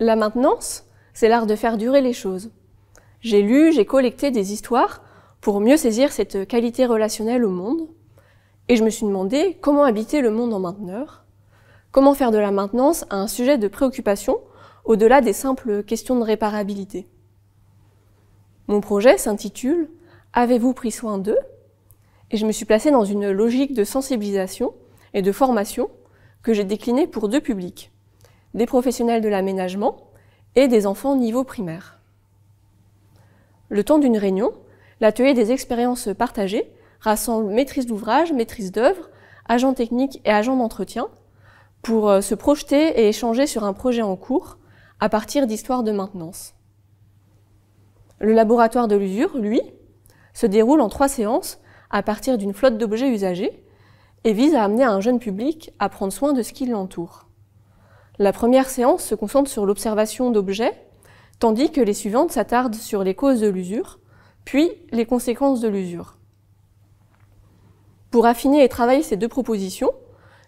La maintenance, c'est l'art de faire durer les choses. J'ai lu, j'ai collecté des histoires pour mieux saisir cette qualité relationnelle au monde. Et je me suis demandé comment habiter le monde en mainteneur, comment faire de la maintenance un sujet de préoccupation au-delà des simples questions de réparabilité. Mon projet s'intitule Avez-vous pris soin d'eux Et je me suis placée dans une logique de sensibilisation et de formation que j'ai déclinée pour deux publics des professionnels de l'aménagement et des enfants niveau primaire. Le temps d'une réunion, l'atelier des expériences partagées rassemble maîtrise d'ouvrage, maîtrise d'œuvre, agents techniques et agents d'entretien pour euh, se projeter et échanger sur un projet en cours à partir d'histoires de maintenance. Le laboratoire de l'usure, lui, se déroule en trois séances à partir d'une flotte d'objets usagés et vise à amener un jeune public à prendre soin de ce qui l'entoure. La première séance se concentre sur l'observation d'objets, tandis que les suivantes s'attardent sur les causes de l'usure, puis les conséquences de l'usure. Pour affiner et travailler ces deux propositions,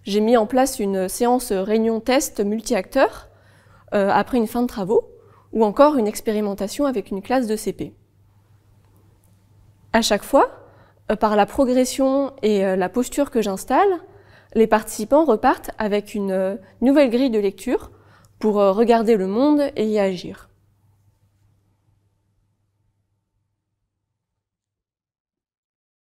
j'ai mis en place une séance réunion-test multi-acteurs euh, après une fin de travaux, ou encore une expérimentation avec une classe de CP. À chaque fois, euh, par la progression et euh, la posture que j'installe, les participants repartent avec une euh, nouvelle grille de lecture pour euh, regarder le monde et y agir.